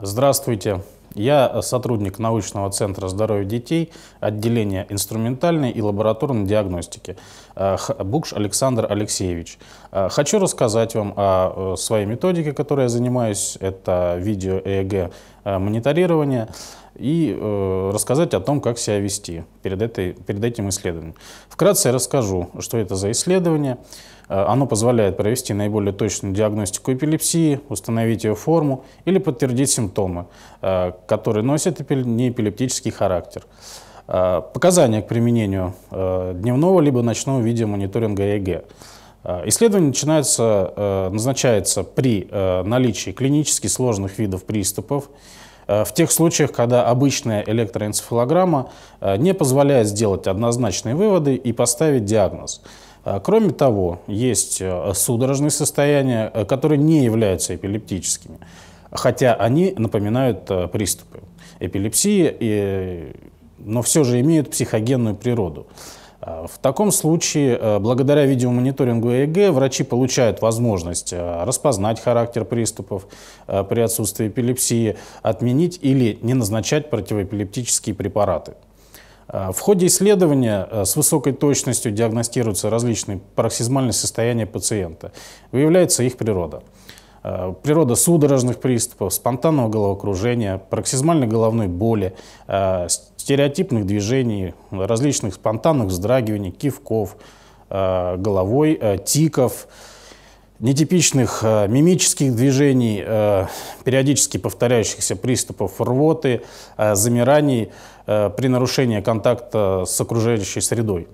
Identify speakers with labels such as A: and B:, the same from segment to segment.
A: Здравствуйте. Я э, сотрудник научного центра здоровья детей, отделения инструментальной и лабораторной диагностики, э, Букш Александр Алексеевич. Э, хочу рассказать вам о своей методике, которой я занимаюсь, это видео ЭЭГ Э, мониторирования и э, рассказать о том, как себя вести перед, этой, перед этим исследованием. Вкратце я расскажу, что это за исследование. Э, оно позволяет провести наиболее точную диагностику эпилепсии, установить ее форму или подтвердить симптомы, э, которые носят неэпилептический характер. показания к применению дневного либо ночного видеомониторинга ЭЭГ – Э, исследование начинается, э, назначается при э, наличии клинически сложных видов приступов, в тех случаях, когда обычная электроэнцефалограмма не позволяет сделать однозначные выводы и поставить диагноз. Кроме того, есть судорожные состояния, которые не являются эпилептическими, хотя они напоминают приступы эпилепсии, но все же имеют психогенную природу. А, в таком случае, э, благодаря видеомониторингу ЭЭГ, врачи получают возможность э, распознать характер приступов э, при отсутствии эпилепсии, отменить или не назначать противоэпилептические препараты. А, в ходе исследования с высокой точностью диагностируются различные пароксизмальные состояния пациента, выявляется их природа. А, природа судорожных приступов, спонтанного головокружения, пароксизмальной головной боли, стереотипных движений, различных спонтанных вздрагиваний, кивков, э, головой, э, тиков, нетипичных э, мимических движений, периодически повторяющихся приступов рвоты, замираний при нарушении контакта с окружающей средой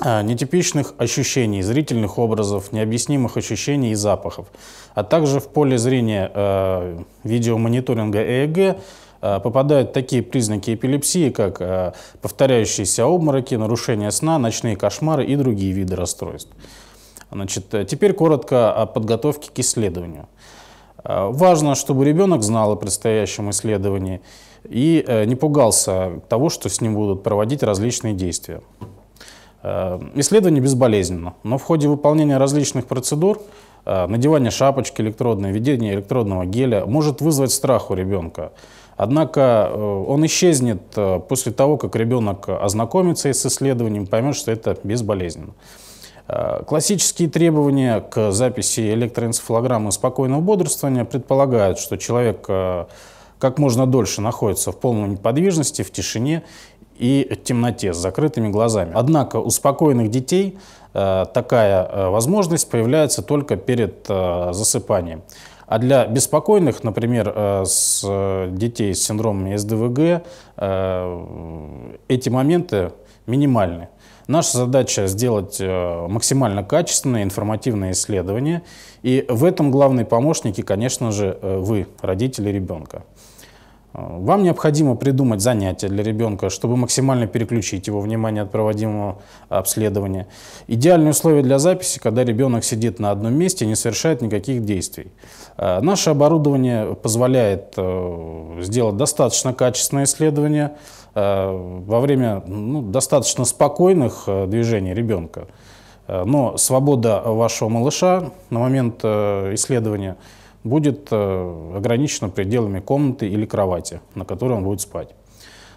A: нетипичных ощущений, зрительных образов, необъяснимых ощущений и запахов, а также в поле зрения видеомониторинга ЭЭГ Э, попадают такие признаки эпилепсии, как э, повторяющиеся обмороки, нарушение сна, ночные кошмары и другие виды расстройств. Значит, э, теперь коротко о подготовке к исследованию. Важно, чтобы ребенок знал о предстоящем исследовании и не пугался того, что с ним будут проводить различные действия. Исследование безболезненно, но в ходе выполнения различных процедур надевание шапочки электродной, введение электродного геля может вызвать страх у ребенка. Однако э, он исчезнет э, после того, как ребенок ознакомится с исследованием, поймет, что это безболезненно. Э, классические требования к записи электроэнцефалограммы спокойного бодрствования предполагают, что человек как можно дольше находится в полной неподвижности, в тишине и темноте с закрытыми глазами. Однако у спокойных детей такая возможность появляется только перед засыпанием. А для беспокойных, например, э, с э, детей с синдромом СДВГ, э, эти моменты минимальны. Наша задача сделать максимально качественное информативное исследование. И в этом главные помощники, конечно же, вы, родители ребенка. А, вам необходимо придумать занятия для ребенка, чтобы максимально переключить его внимание от проводимого а, обследования. Идеальные условия для записи, когда ребенок сидит на одном месте и не совершает никаких действий. А, наше оборудование позволяет э, сделать достаточно качественное исследование э, во время ну, достаточно спокойных э, движений ребенка. Но свобода вашего малыша на момент исследования – будет э, ограничено пределами комнаты или кровати, на которой он будет спать.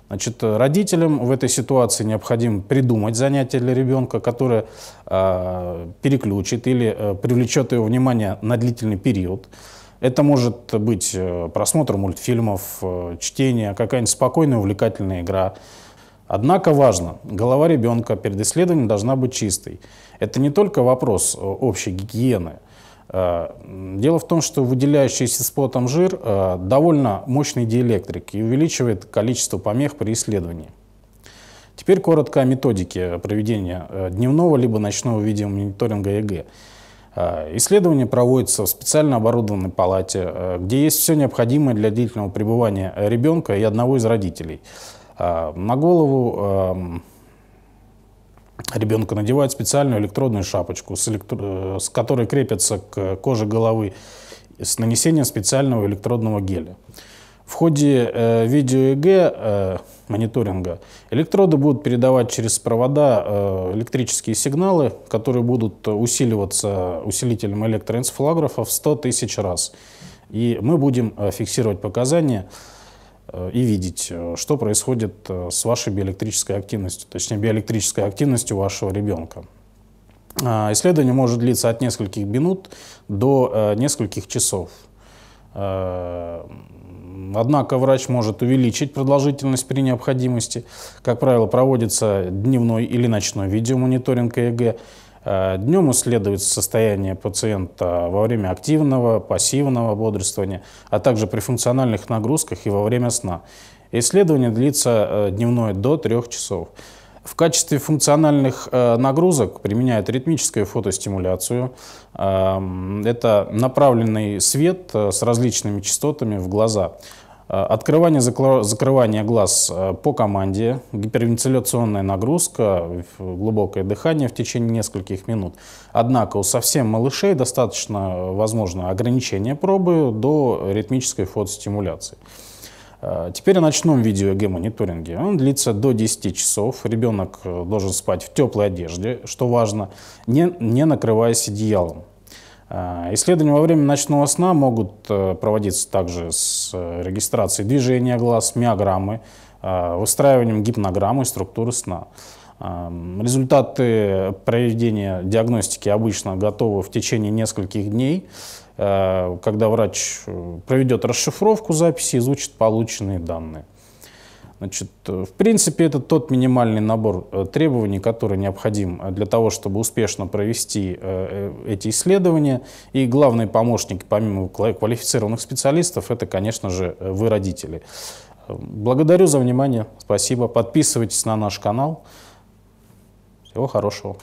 A: Значит, э, родителям в этой ситуации необходимо придумать занятие для ребенка, которое э, переключит или э, привлечет его внимание на длительный период. Это может быть э, просмотр мультфильмов, чтение, какая-нибудь спокойная, увлекательная игра. Однако важно, голова ребенка перед исследованием должна быть чистой. Это не только вопрос общей гигиены – Э, дело в том, что выделяющийся с потом жир э, довольно мощный диэлектрик и увеличивает количество помех при исследовании. Теперь коротко о методике проведения э, дневного либо ночного видеомониторинга ЕГЭ. Исследование проводится в специально оборудованной палате, где есть все необходимое для длительного пребывания ребенка и одного из родителей. На голову эм, Ребенка надевают специальную электродную шапочку, с, электро... Э, с которой крепятся к коже головы с нанесением специального электродного геля. В ходе э, видео ЭГ э, мониторинга электроды будут передавать через провода э, электрические сигналы, которые будут усиливаться усилителем электроэнцефалографа в 100 тысяч раз. И мы будем э, фиксировать показания Э, и видеть, э, что происходит э, с вашей биоэлектрической активностью, точнее биоэлектрической активностью вашего ребенка. А, исследование может длиться от нескольких минут до нескольких часов. Однако врач может увеличить продолжительность при необходимости. Как правило, проводится дневной или ночной видеомониторинг ЭЭГ. Э, Днем исследуется состояние пациента во время активного, пассивного бодрствования, а также при функциональных нагрузках и во время сна. Исследование длится э, дневное до 3 часов. В качестве функциональных э, нагрузок применяют ритмическую фотостимуляцию. Эм, это направленный свет с различными частотами в глаза. Э, открывание, закрывание глаз э, по команде, гипервентиляционная нагрузка, глубокое дыхание в течение нескольких минут. Однако у совсем малышей достаточно, э, возможно, ограничение пробы до ритмической фотостимуляции. Теперь о ночном видео мониторинге Он длится до 10 часов. Ребенок должен спать в теплой одежде, что важно, не, не накрываясь одеялом. А, исследования во время ночного сна могут э, проводиться также с э, регистрацией движения глаз, миограммы, а, выстраиванием гипнограммы и структуры сна. А, результаты проведения диагностики обычно готовы в течение нескольких дней, когда врач э, проведет расшифровку записи и изучит полученные данные. Значит, э, в принципе, это тот минимальный набор э, требований, который необходим э, для того, чтобы успешно провести эти исследования. И главный помощник, помимо квалифицированных специалистов, это, конечно же, вы, родители. Эм, благодарю за внимание, спасибо. Подписывайтесь на наш канал. Всего хорошего.